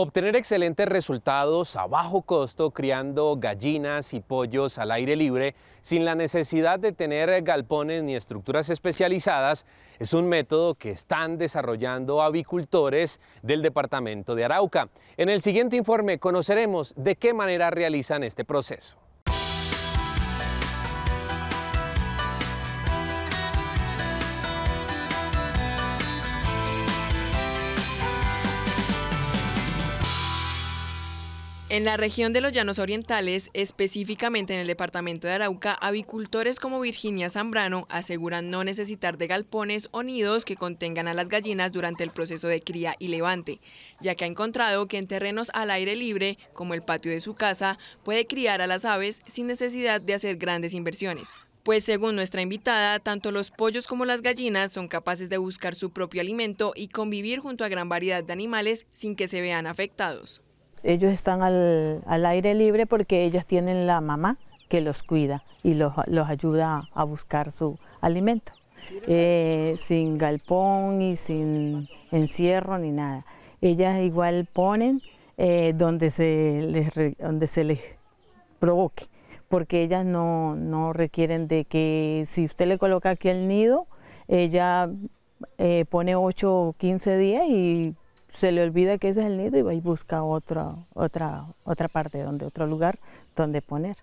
Obtener excelentes resultados a bajo costo criando gallinas y pollos al aire libre sin la necesidad de tener galpones ni estructuras especializadas es un método que están desarrollando avicultores del departamento de Arauca. En el siguiente informe conoceremos de qué manera realizan este proceso. En la región de los Llanos Orientales, específicamente en el departamento de Arauca, avicultores como Virginia Zambrano aseguran no necesitar de galpones o nidos que contengan a las gallinas durante el proceso de cría y levante, ya que ha encontrado que en terrenos al aire libre, como el patio de su casa, puede criar a las aves sin necesidad de hacer grandes inversiones. Pues según nuestra invitada, tanto los pollos como las gallinas son capaces de buscar su propio alimento y convivir junto a gran variedad de animales sin que se vean afectados ellos están al, al, aire libre porque ellos tienen la mamá que los cuida y los, ayuda a buscar su alimento, eh, sin galpón y sin encierro ni nada. Ellas igual ponen eh, donde, se les, donde se les provoque, porque ellas no, requieren de que si usted le coloca aquí el nido, ella eh, pone 8 o 15 días y se le olvida que ese es el nido y va y busca otra, otra parte, donde, otro lugar donde poner.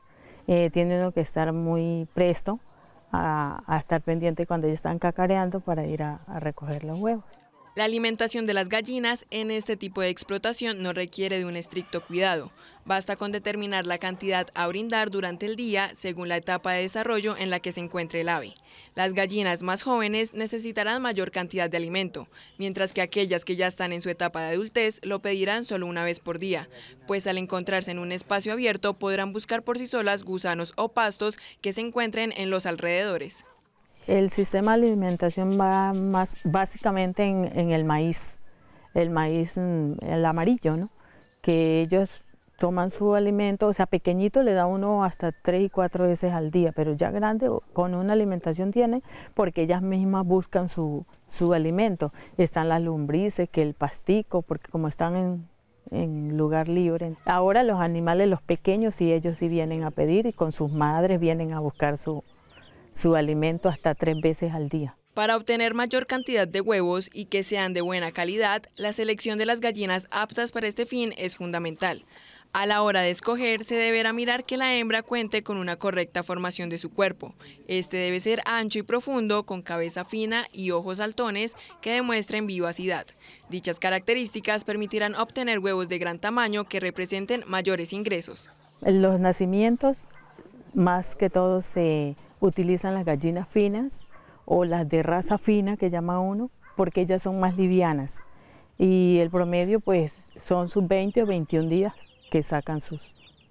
tienen eh, tiene que estar muy presto a, estar pendiente cuando ellos están cacareando para ir a recoger los huevos. La alimentación de las gallinas en este tipo de explotación no requiere de un estricto cuidado. Basta con determinar la cantidad a brindar durante el día según la etapa de desarrollo en la que se encuentre el ave. Las gallinas más jóvenes necesitarán mayor cantidad de alimento, mientras que aquellas que ya están en su etapa de adultez lo pedirán solo una vez por día, pues al encontrarse en un espacio abierto podrán buscar por sí solas gusanos o pastos que se encuentren en los alrededores. El sistema de alimentación va más básicamente en, el maíz, el maíz mm, el amarillo, ¿no? que ellos toman su alimento, o sea, pequeñito le da uno hasta tres y cuatro veces al día, pero ya grande con una alimentación tienen, porque ellas mismas buscan su, alimento. Están las lombrices, que el pastico, porque como están en, en lugar libre. Ahora los animales, los pequeños, sí, ellos sí vienen a pedir y con sus madres vienen a buscar su, su alimento hasta tres veces al día. Para obtener mayor cantidad de huevos y que sean de buena calidad, la selección de las gallinas aptas para este fin es fundamental. A la hora de escoger, se deberá mirar que la hembra cuente con una correcta formación de su cuerpo. Este debe ser ancho y profundo, con cabeza fina y ojos saltones que demuestren vivacidad. Dichas características permitirán obtener huevos de gran tamaño que representen mayores ingresos. Los nacimientos, más que todo, se utilizan las gallinas finas o las de raza fina que llama uno, porque ellas son más livianas. Y el promedio pues son sus 20 o 21 días que sacan sus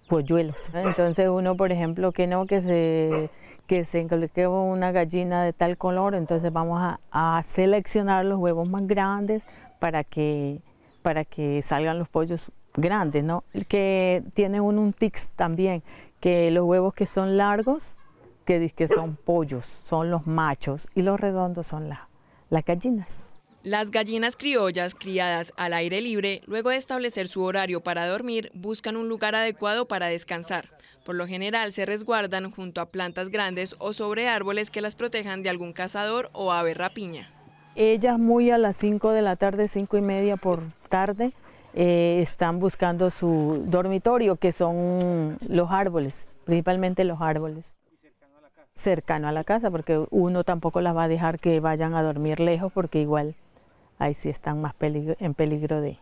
polluelos. Entonces uno, por ejemplo, que no, que se que se una gallina de tal color, entonces vamos a, seleccionar los huevos más grandes para que, para que salgan los pollos grandes, ¿no? Que tiene un, un tics también, que los huevos que son largos que que son pollos, son los machos, y los redondos son las gallinas. Las gallinas criollas criadas al aire libre, luego de establecer su horario para dormir, buscan un lugar adecuado para descansar. Por lo general se resguardan junto a plantas grandes o sobre árboles que las protejan de algún cazador o ave rapiña. Ellas muy a las 5 de la tarde, 5 y media por tarde, eh, están buscando su dormitorio, que son los árboles, principalmente los árboles cercano a la casa, porque uno tampoco las va a dejar que vayan a dormir lejos, porque igual ahí sí están más en peligro de,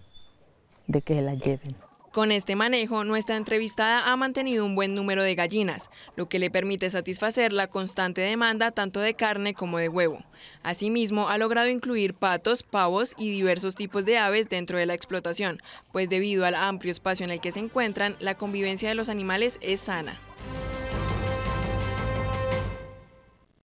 de que se las lleven. Con este manejo, nuestra entrevistada ha mantenido un buen número de gallinas, lo que le permite satisfacer la constante demanda tanto de carne como de huevo. Asimismo, ha logrado incluir patos, pavos y diversos tipos de aves dentro de la explotación, pues debido al amplio espacio en el que se encuentran, la convivencia de los animales es sana.